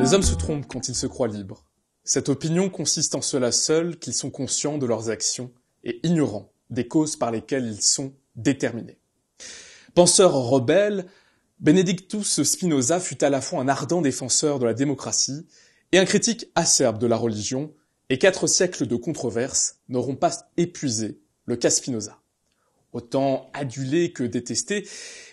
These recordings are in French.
Les hommes se trompent quand ils se croient libres. Cette opinion consiste en cela seul qu'ils sont conscients de leurs actions et ignorants des causes par lesquelles ils sont déterminés. Penseur rebelle, Benedictus Spinoza fut à la fois un ardent défenseur de la démocratie et un critique acerbe de la religion, et quatre siècles de controverses n'auront pas épuisé le cas Spinoza autant adulé que détesté,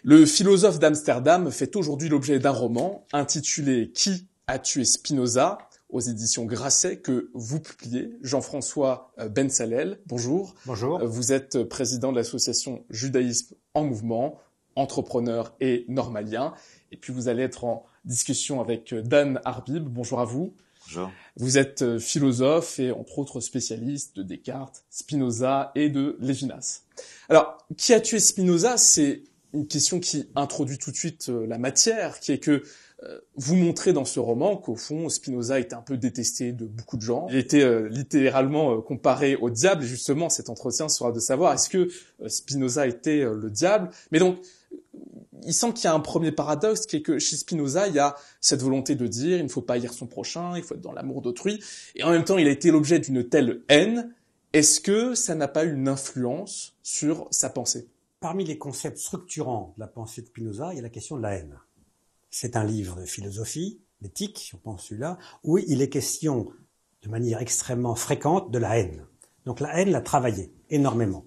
le philosophe d'Amsterdam fait aujourd'hui l'objet d'un roman intitulé Qui a tué Spinoza aux éditions Grasset que vous publiez. Jean-François euh, Bensalel, bonjour. Bonjour. Euh, vous êtes président de l'association Judaïsme en mouvement, entrepreneur et normalien. Et puis vous allez être en discussion avec euh, Dan Arbib. Bonjour à vous. Vous êtes euh, philosophe et entre autres spécialiste de Descartes, Spinoza et de Lévinas. Alors, qui a tué Spinoza C'est une question qui introduit tout de suite euh, la matière, qui est que euh, vous montrez dans ce roman qu'au fond, Spinoza était un peu détesté de beaucoup de gens. Il était littéralement comparé au diable, et justement, cet entretien sera de savoir est-ce que Spinoza était le diable. Mais donc, il semble qu'il y a un premier paradoxe qui est que chez Spinoza, il y a cette volonté de dire il ne faut pas haïr son prochain, il faut être dans l'amour d'autrui, et en même temps, il a été l'objet d'une telle haine. Est-ce que ça n'a pas eu une influence sur sa pensée Parmi les concepts structurants de la pensée de Spinoza, il y a la question de la haine. C'est un livre de philosophie, si on pense celui-là, où il est question de manière extrêmement fréquente de la haine. Donc la haine l'a travaillé énormément.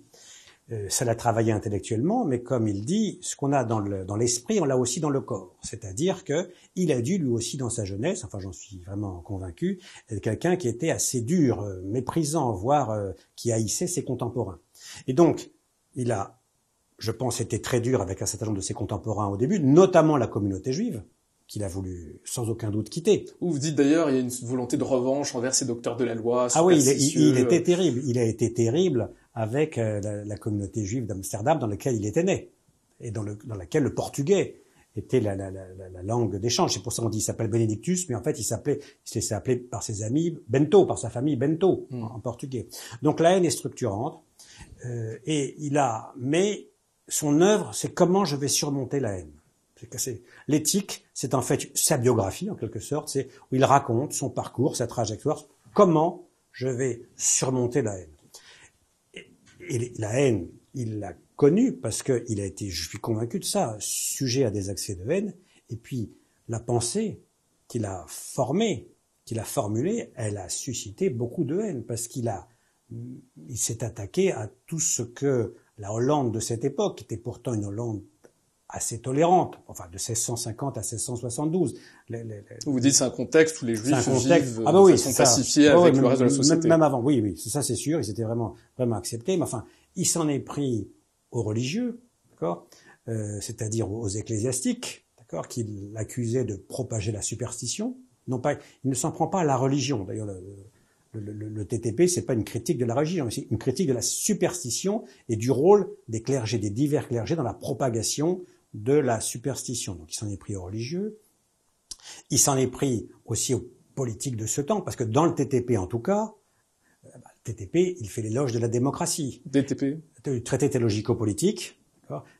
Euh, ça l'a travaillé intellectuellement, mais comme il dit, ce qu'on a dans l'esprit, on l'a aussi dans le corps. C'est-à-dire que il a dû lui aussi dans sa jeunesse, enfin j'en suis vraiment convaincu, être quelqu'un qui était assez dur, euh, méprisant, voire euh, qui haïssait ses contemporains. Et donc, il a, je pense, été très dur avec un certain nombre de ses contemporains au début, notamment la communauté juive qu'il a voulu sans aucun doute quitter. Ou vous dites d'ailleurs, il y a une volonté de revanche envers ces docteurs de la loi. Ah oui, il, il était terrible. Il a été terrible avec euh, la, communauté juive d'Amsterdam dans laquelle il était né et dans, le, dans laquelle le portugais était la, langue d'échange. C'est pour ça qu'on dit qu'il s'appelle Benedictus, mais en fait il s'appelait, il s'est par ses amis Bento, par sa famille Bento hmm. en, portugais. Donc la haine est structurante euh, et il a, mais son œuvre, c'est comment je vais surmonter la haine. L'éthique, c'est en fait sa biographie en quelque sorte, c'est où il raconte son parcours, sa trajectoire, comment je vais surmonter la haine et la haine, il l'a connue parce qu'il a été, je suis convaincu de ça, sujet à des accès de haine. Et puis, la pensée qu'il a formée, qu'il a formulée, elle a suscité beaucoup de haine parce qu'il a, il s'est attaqué à tout ce que la Hollande de cette époque, qui était pourtant une Hollande assez tolérante, enfin de 1650 à 1672. Vous dites c'est un contexte où les Juifs sont pacifiés avec le reste de la société. Même avant, oui, oui, ça c'est sûr, ils étaient vraiment vraiment acceptés. Mais enfin, il s'en est pris aux religieux, d'accord, euh, c'est-à-dire aux ecclésiastiques, d'accord, qui l'accusaient de propager la superstition. Non pas, il ne s'en prend pas à la religion. D'ailleurs, le, le, le, TTP c'est pas une critique de la religion, c'est une critique de la superstition et du rôle des clergés, des divers clergés dans la propagation de la superstition. Donc il s'en est pris aux religieux, il s'en est pris aussi aux politiques de ce temps, parce que dans le TTP en tout cas, euh, bah, le TTP, il fait l'éloge de la démocratie. TTP Le traité théologico-politique,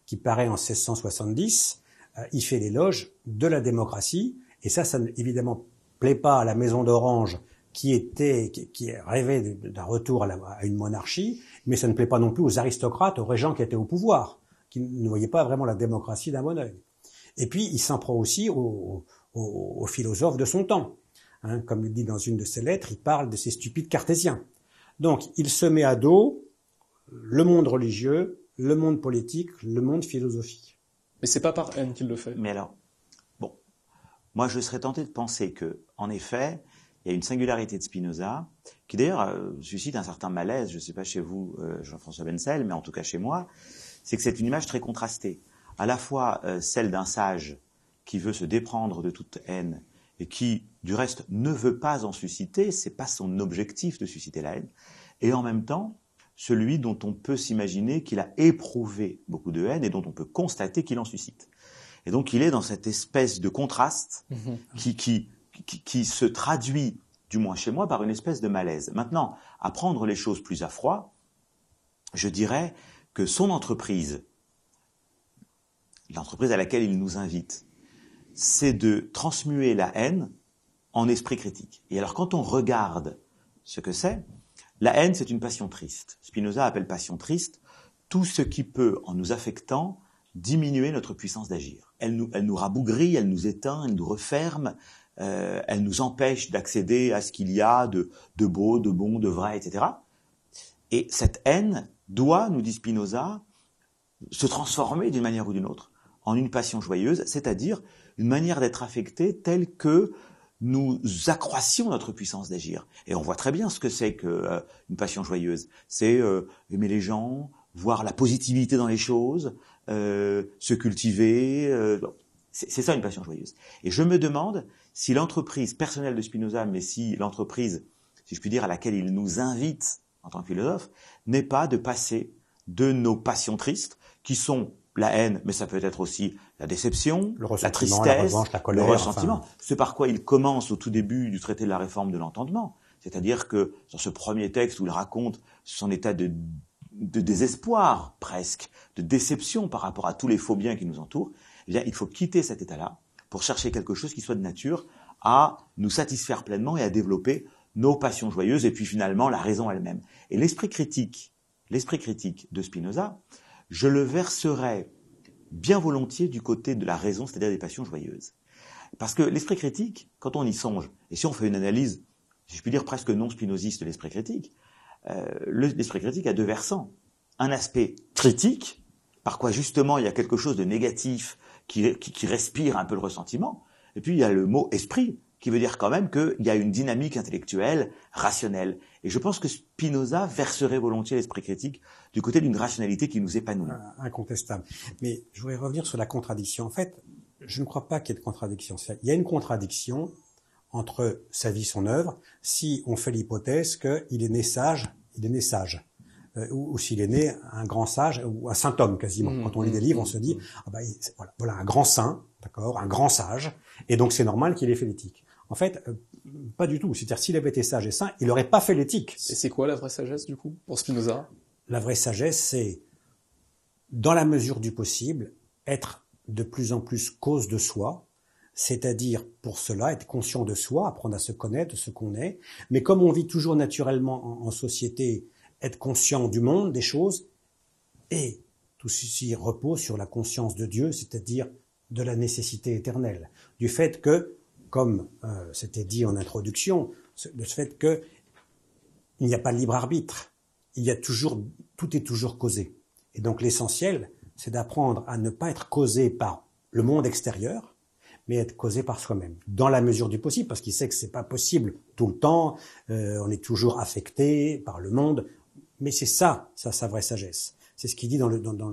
qui paraît en 1670, euh, il fait l'éloge de la démocratie, et ça, ça évidemment plaît pas à la Maison d'Orange, qui était, qui, rêvait d'un retour à, une monarchie, mais ça ne plaît pas non plus aux aristocrates, aux régents qui étaient au pouvoir qui ne voyait pas vraiment la démocratie d'un bon œil. Et puis, il s'en prend aussi aux, philosophes de son temps. Hein. comme il dit dans une de ses lettres, il parle de ces stupides cartésiens. Donc, il se met à dos le monde religieux, le monde politique, le monde philosophique. Mais c'est pas par haine qu'il le fait. Mais alors, bon, moi je serais tenté de penser que, en effet, il y a une singularité de Spinoza qui d'ailleurs euh, suscite un certain malaise. Je ne sais pas chez vous, euh, Jean-François Benzel, mais en tout cas chez moi, c'est que c'est une image très contrastée. À la fois euh, celle d'un sage qui veut se déprendre de toute haine et qui, du reste, ne veut pas en susciter, c'est pas son objectif de susciter la haine, et en même temps, celui dont on peut s'imaginer qu'il a éprouvé beaucoup de haine et dont on peut constater qu'il en suscite. Et donc il est dans cette espèce de contraste mm-hmm. Mm-hmm. qui, qui, qui, se traduit, du moins chez moi, par une espèce de malaise. Maintenant, à prendre les choses plus à froid, je dirais que son entreprise, l'entreprise à laquelle il nous invite, c'est de transmuer la haine en esprit critique. Et alors quand on regarde ce que c'est, la haine c'est une passion triste. Spinoza appelle passion triste tout ce qui peut, en nous affectant, diminuer notre puissance d'agir. Elle nous, elle nous rabougrit, elle nous éteint, elle nous referme, euh, elle nous empêche d'accéder à ce qu'il y a de, de beau, de bon, de vrai, etc. Et cette haine, doit, nous dit Spinoza, se transformer d'une manière ou d'une autre en une passion joyeuse, c'est-à-dire une manière d'être affecté telle que nous accroissions notre puissance d'agir. Et on voit très bien ce que c'est qu'une euh, passion joyeuse. C'est euh, aimer les gens, voir la positivité dans les choses, euh, se cultiver. c'est ça une passion joyeuse. Et je me demande si l'entreprise personnelle de Spinoza, mais si l'entreprise, si je puis dire, à laquelle il nous invite en tant que philosophe, n'est pas de passer de nos passions tristes, qui sont la haine, mais ça peut être aussi la déception, la tristesse, la le ressentiment. C'est par quoi il commence au tout début du traité de la réforme de l'entendement. C'est-à-dire que dans ce premier texte où il raconte son état de, désespoir presque, de déception par rapport à tous les faux biens qui nous entourent, eh bien, il faut quitter cet état-là pour chercher quelque chose qui soit de nature à nous satisfaire pleinement et à développer nos passions joyeuses et puis finalement la raison elle-même. Et l'esprit critique, l'esprit critique de Spinoza, je le verserai bien volontiers du côté de la raison, c'est-à-dire des passions joyeuses. Parce que l'esprit critique, quand on y songe, et si on fait une analyse, si je puis dire presque non spinoziste de l'esprit critique, euh, l'esprit critique a deux versants. Un aspect critique, par quoi justement il y a quelque chose de négatif qui respire un peu le ressentiment, et puis il y a le mot esprit, qui veut dire quand même qu'il y a une dynamique intellectuelle rationnelle. Et je pense que Spinoza verserait volontiers l'esprit critique du côté d'une rationalité qui nous épanouit. Ah, incontestable. Mais je voudrais revenir sur la contradiction. En fait, je ne crois pas qu'il y ait de contradiction. Il y a une contradiction entre sa vie et son œuvre si on fait l'hypothèse qu'il est né sage, il est né sage. Euh, ou, s'il est né un grand sage ou un saint homme quasiment. Mmh, quand on lit mmh, des livres, mmh, on se dit ah bah, voilà, voilà, un grand saint, d'accord, un grand sage, et donc c'est normal qu'il ait fait l'éthique. En fait, euh, pas du tout. C'est-à-dire, s'il avait été sage et saint, il n'aurait pas fait l'éthique. Et c'est quoi la vraie sagesse, du coup, pour Spinoza La vraie sagesse, c'est, dans la mesure du possible, être de plus en plus cause de soi, c'est-à-dire, pour cela, être conscient de soi, apprendre à se connaître, ce qu'on est. Mais comme on vit toujours naturellement en société, être conscient du monde, des choses, et tout ceci repose sur la conscience de Dieu, c'est-à-dire de la nécessité éternelle, du fait que comme euh, c'était dit en introduction, de ce fait qu'il n'y a pas de libre arbitre. Il y a toujours, tout est toujours causé. Et donc l'essentiel, c'est d'apprendre à ne pas être causé par le monde extérieur, mais être causé par soi-même, dans la mesure du possible, parce qu'il sait que c'est pas possible tout le temps. Euh, on est toujours affecté par le monde, mais c'est ça, ça sa vraie sagesse. C'est ce qu'il dit dans le dans, dans,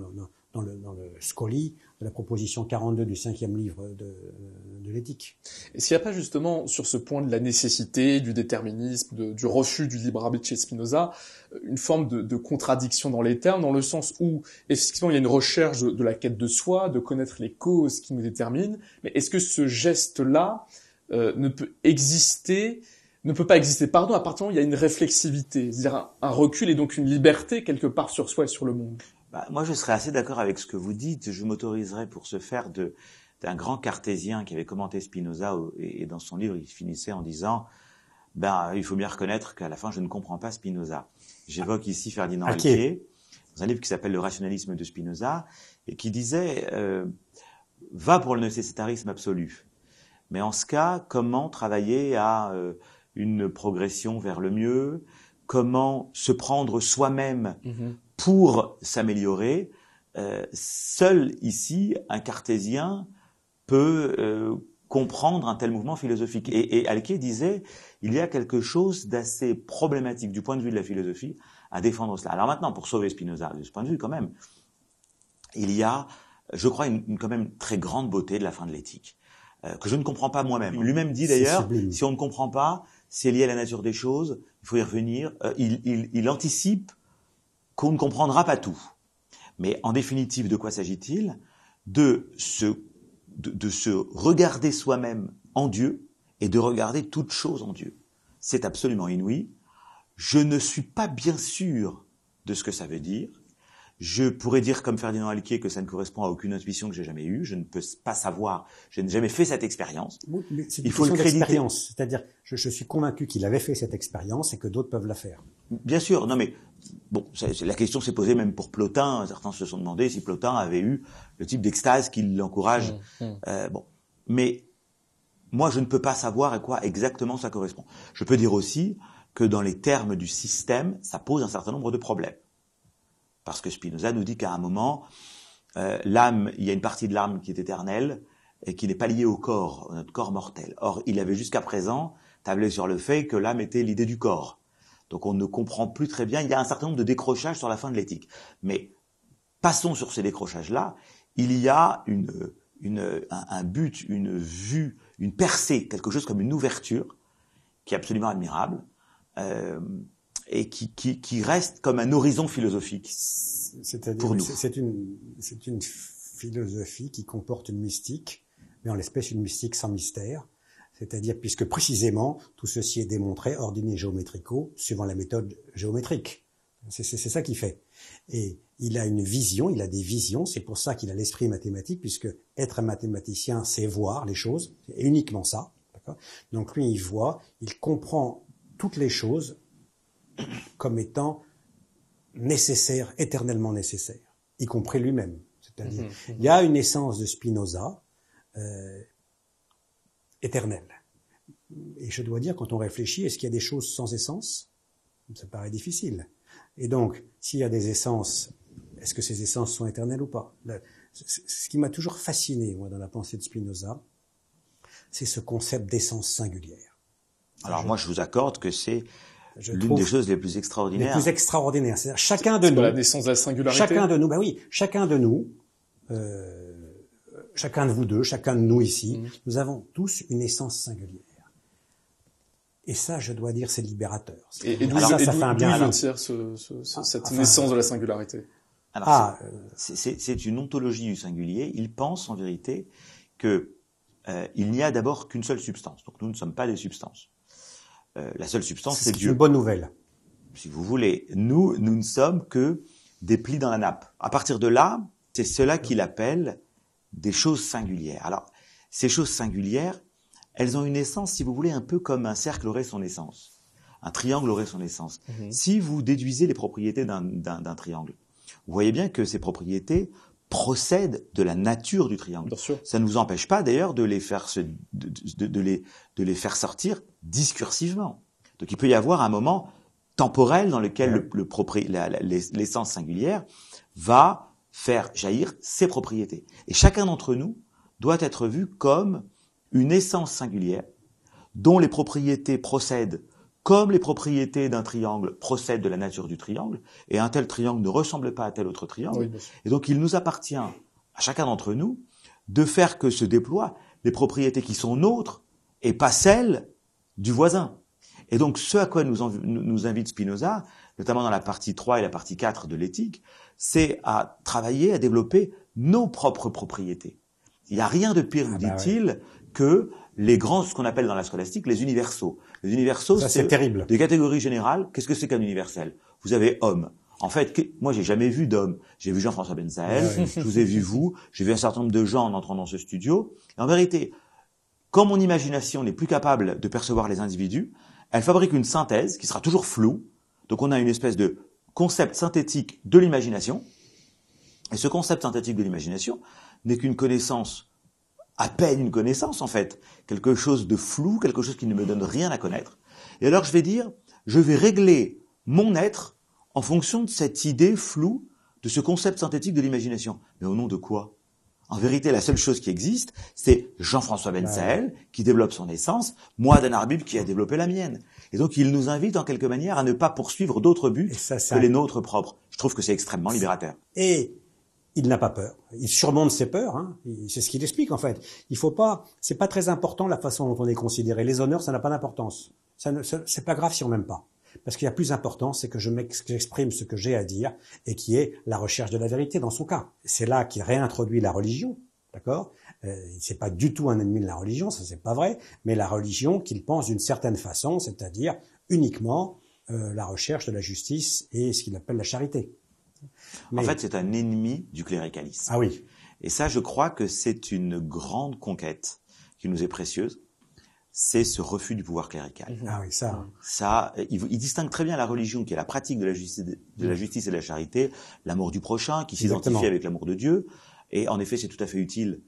dans le, dans le scoli de la proposition 42 du cinquième livre de, de l'éthique. S'il n'y a pas justement sur ce point de la nécessité, du déterminisme, du refus du libre arbitre chez Spinoza, euh, une forme de, de, contradiction dans les termes, dans le sens où effectivement il y a une recherche de, la quête de soi, de connaître les causes qui nous déterminent, mais est-ce que ce geste-là euh, ne peut exister ne peut pas exister, pardon, à partir du moment où il y a une réflexivité, c'est-à-dire un recul et donc une liberté quelque part sur soi et sur le monde. Bah, moi, je serais assez d'accord avec ce que vous dites. Je m'autoriserais pour ce faire de d'un grand cartésien qui avait commenté Spinoza et, dans son livre, il finissait en disant ben, il faut bien reconnaître qu'à la fin, je ne comprends pas Spinoza. J'évoque ici Ferdinand okay. dans un livre qui s'appelle Le rationalisme de Spinoza, et qui disait euh, va pour le nécessitarisme absolu. Mais en ce cas, comment travailler à euh, une progression vers le mieux Comment se prendre soi-même mm-hmm pour s'améliorer, euh, seul ici un cartésien peut euh, comprendre un tel mouvement philosophique. Et, et Alquier disait, il y a quelque chose d'assez problématique du point de vue de la philosophie à défendre cela. Alors maintenant, pour sauver Spinoza de ce point de vue quand même, il y a, je crois, une, quand même très grande beauté de la fin de l'éthique, euh, que je ne comprends pas moi-même. Lui-même dit d'ailleurs, si on ne comprend pas, c'est lié à la nature des choses, il faut y revenir. il, il anticipe qu'on ne comprendra pas tout. Mais en définitive, de quoi s'agit-il de se, se regarder soi-même en Dieu et de regarder toute chose en Dieu. C'est absolument inouï. Je ne suis pas bien sûr de ce que ça veut dire, je pourrais dire, comme Ferdinand Alquier, que ça ne correspond à aucune intuition que j'ai jamais eue. Je ne peux pas savoir. Je n'ai jamais fait cette expérience. Il faut le créditer. C'est-à-dire, je, je, suis convaincu qu'il avait fait cette expérience et que d'autres peuvent la faire. Bien sûr. Non, mais bon, la question s'est posée même pour Plotin. Certains se sont demandé si Plotin avait eu le type d'extase qui l'encourage. Mmh, mmh. Euh, bon, mais moi, je ne peux pas savoir à quoi exactement ça correspond. Je peux dire aussi que dans les termes du système, ça pose un certain nombre de problèmes. Parce que Spinoza nous dit qu'à un moment, euh, l'âme, il y a une partie de l'âme qui est éternelle et qui n'est pas liée au corps, notre corps mortel. Or, il avait jusqu'à présent tablé sur le fait que l'âme était l'idée du corps. Donc on ne comprend plus très bien, il y a un certain nombre de décrochages sur la fin de l'éthique. Mais passons sur ces décrochages-là, il y a une, une, un, un, but, une vue, une percée, quelque chose comme une ouverture, qui est absolument admirable. Euh, et qui, qui, qui reste comme un horizon philosophique. C'est-à-dire, c'est une, c'est une philosophie qui comporte une mystique, mais en l'espèce une mystique sans mystère. C'est-à-dire, puisque précisément, tout ceci est démontré, ordonné géométrico, suivant la méthode géométrique. C'est ça qu'il fait. Et il a une vision, il a des visions, c'est pour ça qu'il a l'esprit mathématique, puisque être un mathématicien, c'est voir les choses, et uniquement ça. Donc lui, il voit, il comprend toutes les choses comme étant nécessaire, éternellement nécessaire, y compris lui-même. C'est-à-dire, mhm. il y a une essence de Spinoza euh, éternelle. Et je dois dire, quand on réfléchit, est-ce qu'il y a des choses sans essence Ça paraît difficile. Et donc, s'il y a des essences, est-ce que ces essences sont éternelles ou pas Ce qui m'a toujours fasciné, moi, dans la pensée de Spinoza, c'est ce concept d'essence singulière. Alors moi, je vous accorde que c'est l'une des choses les plus extraordinaires. Les plus extraordinaires. cest à chacun de nous. la naissance de la singularité. Chacun de nous, bah oui, chacun de nous, euh, chacun de vous deux, chacun de nous ici, mm. nous avons tous une essence singulière. Et ça, je dois dire, c'est libérateur. Et, d'où ah, ça, ça fait un bien ah, cette naissance de la singularité Alors, ah, c'est une ontologie du singulier. Il pense en vérité qu'il euh, n'y a d'abord qu'une seule substance. Donc nous ne sommes pas des substances. Euh, la seule substance, c'est Dieu. C'est une bonne nouvelle. Si vous voulez, nous, nous ne sommes que des plis dans la nappe. À partir de là, c'est cela qu'il appelle des choses singulières. Alors, ces choses singulières, elles ont une essence, si vous voulez, un peu comme un cercle aurait son essence. Un triangle aurait son essence. Mhm. Si vous déduisez les propriétés d'un triangle, vous voyez bien que ces propriétés procède de la nature du triangle. Ça ne vous empêche pas d'ailleurs de les faire sortir discursivement. Donc il peut y avoir un moment temporel dans lequel l'essence singulière va faire jaillir ses propriétés. Et chacun d'entre nous doit être vu comme une essence singulière dont les propriétés procèdent comme les propriétés d'un triangle procèdent de la nature du triangle, et un tel triangle ne ressemble pas à tel autre triangle, et donc il nous appartient, à chacun d'entre nous, de faire que se déploient les propriétés qui sont nôtres et pas celles du voisin. Et donc ce à quoi nous, invite Spinoza, notamment dans la partie 3 et la partie 4 de l'éthique, c'est à travailler, à développer nos propres propriétés. Il n'y a rien de pire, ah bah dit-il, que les grands, ce qu'on appelle dans la scolastique, les universaux. Les universaux, c'est terrible. Des catégories générales, qu'est-ce que c'est qu'un universel Vous avez homme. En fait, moi, j'ai jamais vu d'homme. J'ai vu Jean-François Benzael, je vous ai vu vous, j'ai vu un certain nombre de gens en entrant dans ce studio. en vérité, quand mon imagination n'est plus capable de percevoir les individus, elle fabrique une synthèse qui sera toujours floue. Donc, on a une espèce de concept synthétique de l'imagination. Et ce concept synthétique de l'imagination n'est qu'une connaissance à peine une connaissance en fait, quelque chose de flou, quelque chose qui ne me donne rien à connaître. Et alors je vais dire, je vais régler mon être en fonction de cette idée floue, de ce concept synthétique de l'imagination. Mais au nom de quoi En vérité, la seule chose qui existe, c'est Jean-François Ben qui développe son essence, moi Dan Arbib qui a développé la mienne. Et donc il nous invite en quelque manière à ne pas poursuivre d'autres buts que les nôtres propres. Je trouve que c'est extrêmement libérateur. Et il n'a pas peur. Il surmonte ses peurs. Hein. C'est ce qu'il explique en fait. Il faut pas. C'est pas très important la façon dont on est considéré. Les honneurs, ça n'a pas d'importance. Ça, n'est c'est pas grave si on n'aime pas. Parce qu'il y a plus important, c'est que je m'exprime ce que j'ai à dire et qui est la recherche de la vérité dans son cas. C'est là qu'il réintroduit la religion, d'accord euh, C'est pas du tout un ennemi de la religion, ça c'est pas vrai, mais la religion qu'il pense d'une certaine façon, c'est-à-dire uniquement euh, la recherche de la justice et ce qu'il appelle la charité. En fait, c'est un ennemi du cléricalisme. Ah oui. Et ça, je crois que c'est une grande conquête qui nous est précieuse. C'est ce refus du pouvoir clérical. Mhm. Ah oui, ça. Mhm. Ça, il, distingue très bien la religion, qui est la pratique de la justice, mhm. et de la charité, l'amour du prochain, qui s'identifie avec l'amour de Dieu. Et en effet, c'est tout à fait utile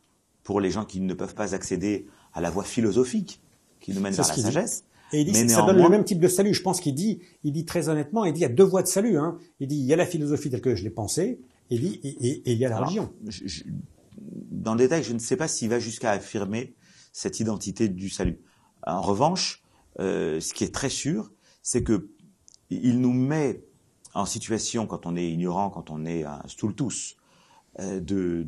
pour les gens qui ne peuvent pas accéder à la voie philosophique qui nous mène vers la sagesse. Et il dit ça donne le même type de salut. Je pense qu'il dit, il dit très honnêtement, il dit il y a deux voies de salut. Hein. Il dit il y a la philosophie telle que je l'ai pensée, et, et, et, il y a la religion. dans le détail, je ne sais pas s'il va jusqu'à affirmer cette identité du salut. En revanche, euh, ce qui est très sûr, c'est que il nous met en situation, quand on est ignorant, quand on est un stultus, euh, de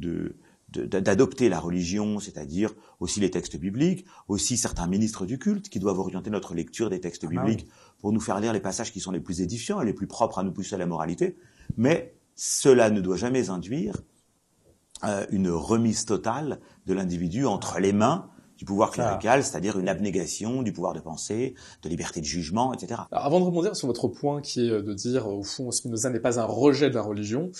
d'adopter la religion, c'est-à-dire aussi les textes bibliques, aussi certains ministres du culte qui doivent orienter notre lecture des textes ah bah bibliques pour nous faire lire les passages qui sont les plus édifiants et les plus propres à nous pousser à la moralité. Mais cela ne doit jamais induire euh, une remise totale de l'individu entre les mains du pouvoir clérical, c'est-à-dire une abnégation du pouvoir de penser, de liberté de jugement, etc. avant de rebondir sur votre point qui est de dire, au fond, Spinoza n'est pas un rejet de la religion,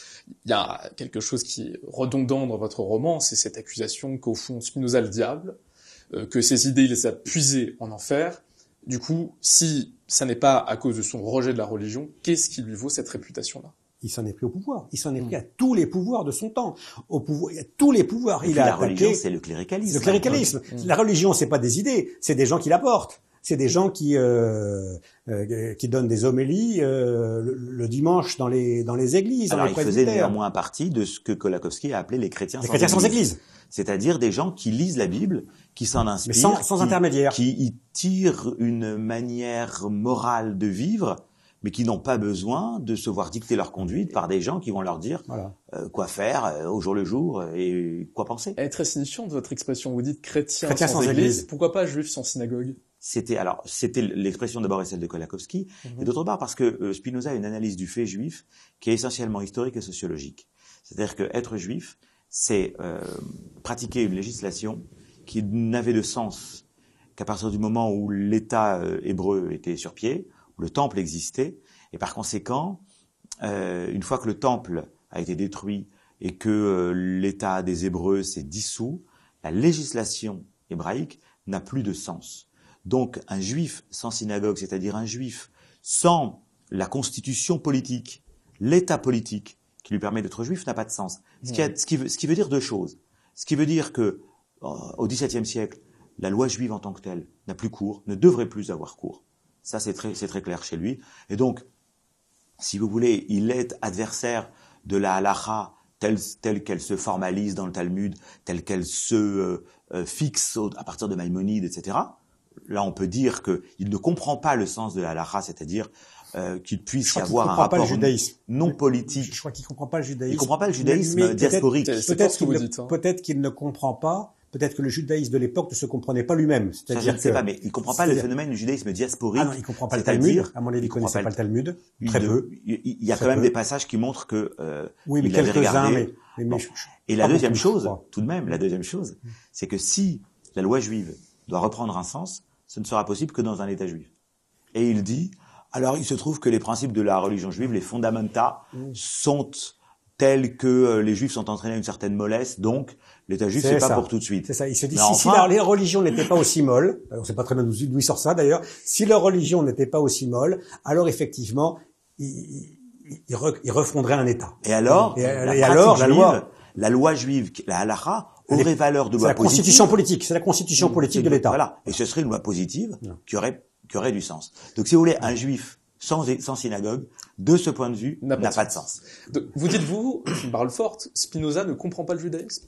il y a quelque chose qui est redondant dans votre roman, c'est cette accusation qu'au fond, Spinoza le diable, euh, que ses idées, il les a puisées en enfer. Du coup, si ça n'est pas à cause de son rejet de la religion, qu'est-ce qui lui vaut cette réputation-là il s'en est pris au pouvoir. Il s'en est pris mm. à tous les pouvoirs de son temps, au pouvoir, à tous les pouvoirs. il a la religion, c'est le cléricalisme. Le cléricalisme. La religion, c'est pas des idées, c'est des gens qui la portent. C'est des mm. gens qui euh, euh, qui donnent des homélies euh, le, dimanche dans les dans les églises. Alors, il faisait néanmoins partie de ce que Kolakowski a appelé les chrétiens, sans, église. C'est-à-dire des gens qui lisent la Bible, qui s'en inspirent, sans, sans intermédiaire, qui y tirent une manière morale de vivre mais qui n'ont pas besoin de se voir dicter leur conduite par des gens qui vont leur dire euh, quoi faire euh, au jour le jour euh, et quoi penser. Elle est très de votre expression. Vous dites chrétien, sans, église. Pourquoi pas juif sans synagogue C'était alors c'était l'expression d'abord et celle de Kolakowski, mhm. et d'autre part parce que Spinoza a une analyse du fait juif qui est essentiellement historique et sociologique. C'est-à-dire qu'être juif, c'est pratiquer une législation qui n'avait de sens qu'à partir du moment où l'État hébreu était sur pied, le temple existait, et par conséquent, euh, une fois que le temple a été détruit et que euh, l'État des Hébreux s'est dissous, la législation hébraïque n'a plus de sens. Donc un juif sans synagogue, c'est-à-dire un juif sans la constitution politique, l'État politique qui lui permet d'être juif, n'a pas de sens. Ce qui, veut, dire deux choses. Ce qui veut dire que euh, au XVIIe siècle, la loi juive en tant que telle n'a plus cours, ne devrait plus avoir cours. Ça, c'est très, clair chez lui. Et donc, si vous voulez, il est adversaire de la halacha telle, qu'elle se formalise dans le Talmud, telle qu'elle se euh, euh, fixe à partir de Maïmonide, etc. Là, on peut dire qu'il ne comprend pas le sens de la halacha, c'est-à-dire euh, qu'il puisse y avoir un rapport non politique. Je crois qu'il comprend pas le judaïsme. Il comprend pas le judaïsme diasporique. Peut-être qu'il ne comprend pas peut-être que le judaïsme de l'époque ne se comprenait pas lui-même. C'est-à-dire que... pas, mais il comprend pas le phénomène du judaïsme diasporique. Ah non, il comprend pas le Talmud. À, mon avis, il connaissait pas le Talmud. Il y a quand même des passages qui montrent que, euh, Oui, mais quelques-uns, mais, Et la deuxième chose, tout de même, la deuxième chose, mm. c'est que si la loi juive doit reprendre un sens, ce ne sera possible que dans un État juif. Et il dit, alors il se trouve que les principes de la religion juive, les fondamenta, mm. sont tels que euh, les juifs sont entraînés à une certaine mollesse, donc L'État juif, c'est pas pour tout de suite. C'est ça. Il se dit, si, les religions n'étaient pas aussi molles, on ne sait pas très bien d'où il sort ça d'ailleurs, si leur religion n'était pas aussi molle, alors effectivement, ils, il un État. Et alors, la, alors la loi la loi juive, la halakha, aurait valeur de loi positive. C'est la constitution politique, c'est la constitution mmh, politique de l'État. Voilà. Et ce serait une loi positive qui aurait, du sens. Donc si vous voulez, un juif sans, sans synagogue, de ce point de vue, n'a pas, de sens. vous dites-vous, une parole forte, Spinoza ne comprend pas le judaïsme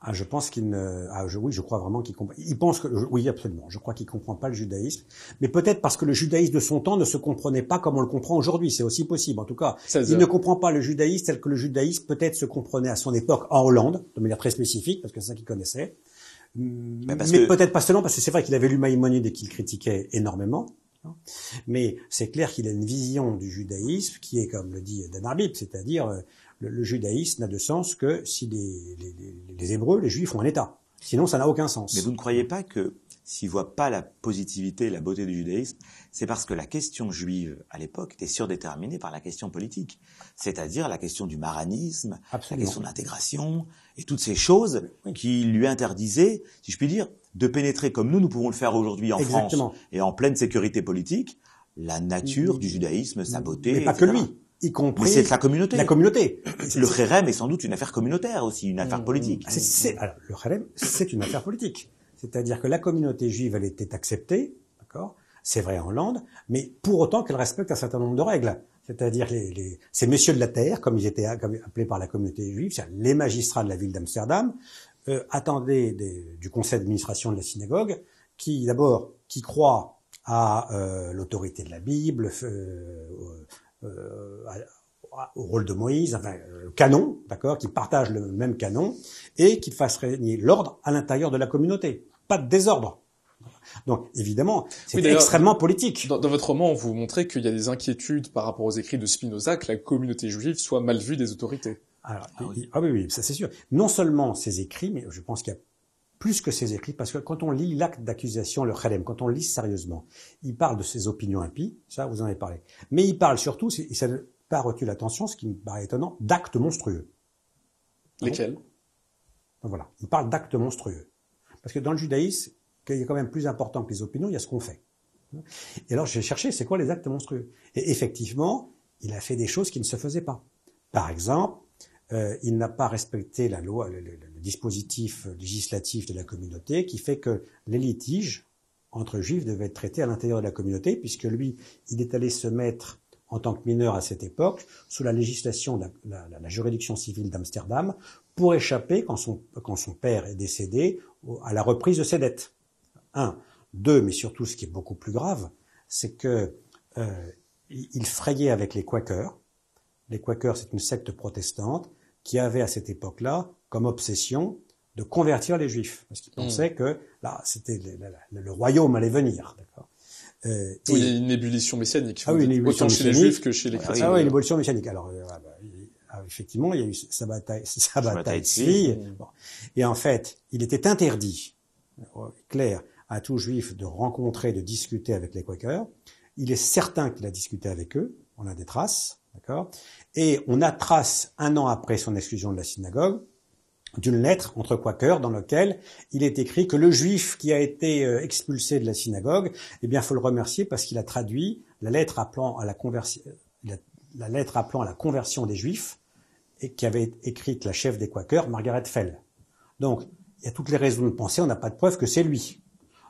ah, je pense qu'il ne. Ah, je, oui, je crois vraiment qu'il comprend. Il pense que. Oui, absolument. Je crois qu'il comprend pas le judaïsme, mais peut-être parce que le judaïsme de son temps ne se comprenait pas comme on le comprend aujourd'hui. C'est aussi possible. En tout cas, il ne comprend pas le judaïsme tel que le judaïsme peut-être se comprenait à son époque en Hollande, de manière très spécifique, parce que c'est ça qu'il connaissait. Bah, mais, peut-être pas seulement parce que c'est vrai qu'il avait lu Maïmonide et qu'il critiquait énormément. Hein. Mais c'est clair qu'il a une vision du judaïsme qui est, comme le dit Dan c'est-à-dire euh, le, judaïsme n'a de sens que si les, Hébreux, les Juifs ont un État. Sinon, ça n'a aucun sens. Mais vous ne croyez pas que s'ils voient pas la positivité la beauté du judaïsme, c'est parce que la question juive à l'époque était surdéterminée par la question politique, c'est-à-dire la question du maranisme, et son intégration et toutes ces choses qui lui interdisaient, si je puis dire, de pénétrer comme nous, nous pouvons le faire aujourd'hui en France et en pleine sécurité politique, la nature mm-hmm. du judaïsme, sa mm-hmm. beauté. Mais pas que lui y compris. c'est la communauté. La communauté. Le Kherem est sans doute une affaire communautaire aussi, une affaire mmh. politique. le Kherem, c'est une affaire politique. C'est-à-dire que la communauté juive, elle était acceptée, d'accord C'est vrai en Hollande, mais pour autant qu'elle respecte un certain nombre de règles. C'est-à-dire les, les, ces messieurs de la terre, comme ils étaient appelés par la communauté juive, c'est-à-dire les magistrats de la ville d'Amsterdam, euh, attendaient du conseil d'administration de la synagogue, qui d'abord, qui croit à euh, l'autorité de la Bible, euh, euh, au rôle de Moïse, enfin euh, le canon, d'accord, qui partage le même canon, et qu'il fasse régner l'ordre à l'intérieur de la communauté, pas de désordre. Donc évidemment, c'est extrêmement politique. Dans, votre roman, vous montrez qu'il y a des inquiétudes par rapport aux écrits de Spinoza que la communauté juive soit mal vue des autorités. ah oui, ah oui, oui ça c'est sûr. Non seulement ces écrits, mais je pense qu'il y a plus que ses écrits, parce que quand on lit l'acte d'accusation, le khalem, quand on lit sérieusement, il parle de ses opinions impies, ça vous en avez parlé, mais il parle surtout, et ça n'a pas retenu l'attention, ce qui me paraît étonnant, d'actes monstrueux. Lesquels Voilà, il parle d'actes monstrueux. Parce que dans le judaïsme, y a quand même plus important que les opinions, il y a ce qu'on fait. Et alors j'ai cherché, c'est quoi les actes monstrueux Et effectivement, il a fait des choses qui ne se faisaient pas. Par exemple, euh, il n'a pas respecté la loi, le, dispositif législatif de la communauté qui fait que les litiges entre juifs devaient être traités à l'intérieur de la communauté puisque lui, il est allé se mettre en tant que mineur à cette époque sous la législation la, juridiction civile d'Amsterdam pour échapper quand son, père est décédé à la reprise de ses dettes. Un. Deux, mais surtout ce qui est beaucoup plus grave, c'est que euh, il frayait avec les Quakers. Les Quakers, c'est une secte protestante qui avait à cette époque-là comme obsession de convertir les Juifs, parce qu'ils hmm. pensaient que là, c'était le, royaume allait venir. Euh, il y une ébullition messianique. Ah autant chez les Juifs que chez les chrétiens. Ah oui, une ébullition messianique. Alors, euh, ah bah, ah, effectivement, il y a eu sa bataille, sa bataille Et en fait, il était interdit, euh, clair, à tout Juif de rencontrer, de discuter avec les Quakers. Il est certain qu'il a discuté avec eux. On a des traces. Et on a trace, un an après son exclusion de la synagogue, d'une lettre entre quakers dans laquelle il est écrit que le juif qui a été euh, expulsé de la synagogue, eh bien, faut le remercier parce qu'il a traduit la lettre appelant à la conversion, la, lettre appelant à la conversion des juifs et qui avait écrite la chef des quakers, Margaret Fell. Donc, il y a toutes les raisons de penser, on n'a pas de preuve que c'est lui.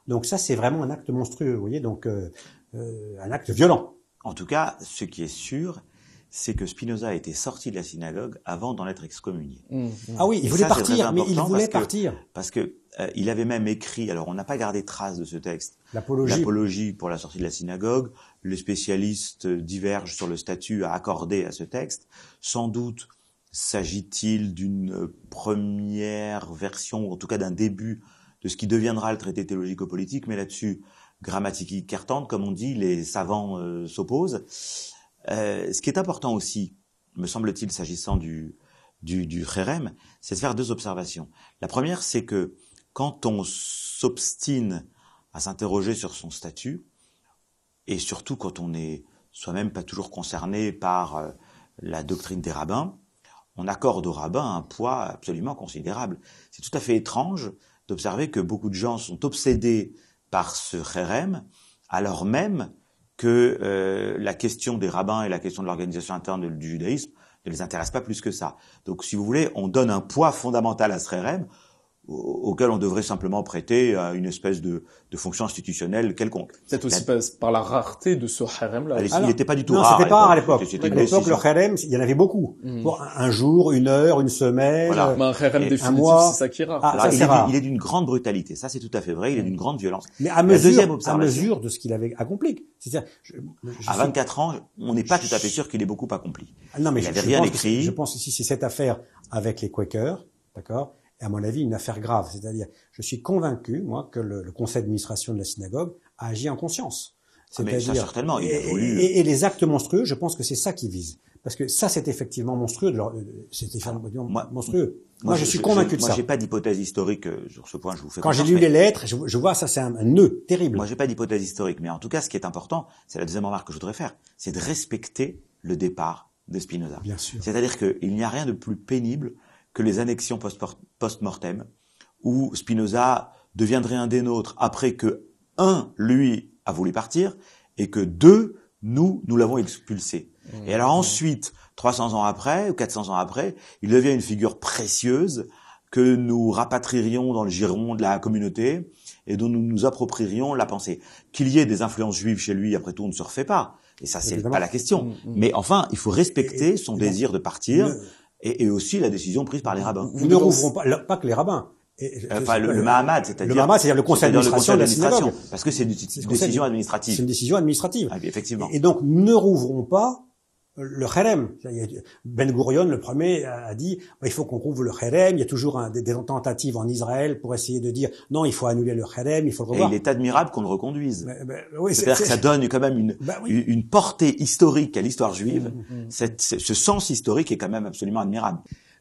Donc ça, c'est vraiment un acte monstrueux, vous voyez, donc euh, euh, un acte violent. En tout cas, ce qui est sûr, c'est que Spinoza était sorti de la synagogue avant d'en être excommunié. Mmh, mmh. Ah oui, il voulait partir, mais il voulait partir. parce que euh, il avait même écrit, alors on n'a pas gardé trace de ce texte, l'apologie pour la sortie de la synagogue, les spécialistes euh, divergent sur le statut à accorder à ce texte. Sans doute s'agit-il d'une euh, première version, ou en tout cas d'un début, de ce qui deviendra le traité théologico-politique, mais là-dessus, grammatique écartante, comme on dit, les savants s'opposent. Euh, ce qui est important aussi, me semble-t-il, s'agissant du, du, c'est de faire deux observations. La première, c'est que quand on s'obstine à s'interroger sur son statut, et surtout quand on n'est soi-même pas toujours concerné par euh, la doctrine des rabbins, on accorde aux rabbins un poids absolument considérable. C'est tout à fait étrange d'observer que beaucoup de gens sont obsédés par ce Kherem, alors même que euh, la question des rabbins et la question de l'organisation interne du judaïsme ne les intéresse pas plus que ça. Donc si vous voulez, on donne un poids fondamental à ce auquel on devrait simplement prêter à une espèce de, de fonction institutionnelle quelconque. peut aussi par la rareté de ce harem-là. il n'était pas du tout non, rare. c'était pas rare à l'époque. À l'époque, le harem, il y en avait beaucoup. Mm. un jour, une heure, une semaine, voilà. un harem définitif, C'est ça qui est rare. Ah, ça, il, est, d'une grande brutalité. Ça, c'est tout à fait vrai. Il est mm. d'une grande violence. Mais à mesure, mesure de ce qu'il avait accompli. cest à à 24 ans, on n'est pas tout à fait sûr qu'il ait beaucoup accompli. Ah non, mais il n'avait rien écrit. je pense aussi, c'est cette affaire avec les Quakers, d'accord à mon avis, une affaire grave. C'est-à-dire, je suis convaincu, moi, que le, le conseil d'administration de la synagogue a agi en conscience. Ah, C'est-à-dire, certainement, il a voulu... et, et, les actes monstrueux, je pense que c'est ça qui vise. Parce que ça, c'est effectivement monstrueux. Euh, c'est effectivement moi, ah, monstrueux. Moi, je, suis convaincu de ça. Moi, j'ai pas d'hypothèse historique euh, sur ce point. Je vous fais. Quand j'ai lu les lettres, je, vois ça, c'est un, nœud terrible. Moi, j'ai pas d'hypothèse historique, mais en tout cas, ce qui est important, c'est la deuxième remarque que je voudrais faire, c'est de respecter le départ de Spinoza. Bien sûr. C'est-à-dire qu'il n'y a rien de plus pénible que les annexions post-mortem, où Spinoza deviendrait un des nôtres après que, un, lui a voulu partir, et que deux, nous, nous l'avons expulsé. Et alors mmh. ensuite, 300 ans après, ou 400 ans après, il devient une figure précieuse que nous rapatrierions dans le giron de la communauté et dont nous nous approprierions la pensée. Qu'il y ait des influences juives chez lui, après tout, on ne se refait pas. Et ça, c'est pas la question. Mmh, mmh. Mais enfin, il faut respecter son désir de partir, et, et, aussi la décision prise par les rabbins. Vous ne rouvrons pas, pas que les rabbins. enfin, le, Mahamad, c'est-à-dire le Mahamad, cest le conseil d'administration parce que c'est une, décision administrative. C'est une décision administrative. Ah et, donc, ne rouvrons pas le Kherem. Ben Gurion, le premier, a dit bah, il faut qu'on rouvre le chérém Il y a toujours des, tentatives en Israël pour essayer de dire non, il faut annuler le chérém il faut le revoir. Et il est admirable qu'on le reconduise. oui, C'est-à-dire que ça donne quand même une, bah une portée historique à l'histoire juive. Mm, mm, mm. ce sens historique est quand même absolument admirable.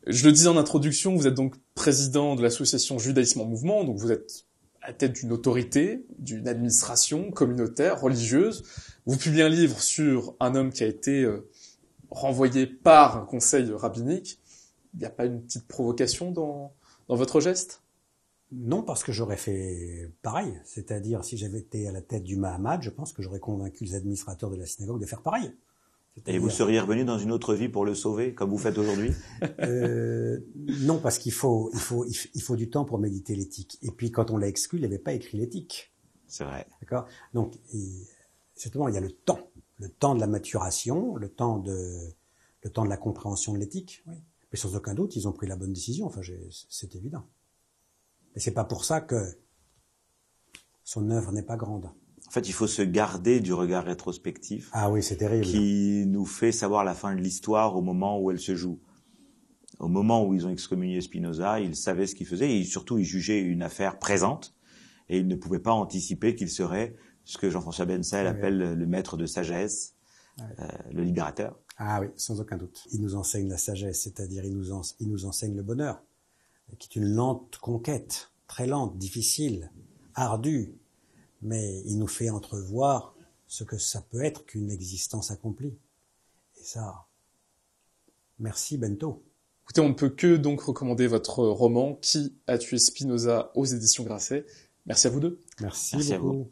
Je le disais en introduction, vous êtes donc président de l'association Judaïsme en Mouvement, donc vous êtes à tête d'une autorité, d'une administration communautaire, religieuse. Vous publiez un livre sur un homme qui a été euh, renvoyé par un conseil rabbinique, il n'y a pas une petite provocation dans, dans votre geste Non, parce que j'aurais fait pareil. C'est-à-dire, si j'avais été à la tête du Mahamad, je pense que j'aurais convaincu les administrateurs de la synagogue de faire pareil. Et vous seriez revenu dans une autre vie pour le sauver, comme vous faites aujourd'hui euh, Non, parce qu'il faut, il faut, il faut du temps pour méditer l'éthique. Et puis, quand on l'a exclu, il n'avait pas écrit l'éthique. C'est vrai. D'accord Donc, justement, il y a le temps le temps de la maturation, le temps de, le temps de la compréhension de l'éthique. Mais sans aucun doute, ils ont pris la bonne décision. Enfin, c'est évident. Mais c'est pas pour ça que son œuvre n'est pas grande. En fait, il faut se garder du regard rétrospectif. Ah oui, c'est terrible. Qui nous fait savoir la fin de l'histoire au moment où elle se joue. Au moment où ils ont excommunié Spinoza, ils savaient ce qu'ils faisaient et surtout ils jugeaient une affaire présente et ils ne pouvaient pas anticiper qu'il serait ce que Jean-François Bensel appelle le, maître de sagesse, euh, le libérateur. Ah oui, sans aucun doute. Il nous enseigne la sagesse, c'est-à-dire il, nous enseigne le bonheur, qui est une lente conquête, très lente, difficile, ardue, mais il nous fait entrevoir ce que ça peut être qu'une existence accomplie. Et ça, merci Bento. Écoutez, on ne peut que donc recommander votre roman Qui a tué Spinoza aux éditions Grasset. Merci à vous deux. Merci, À vous.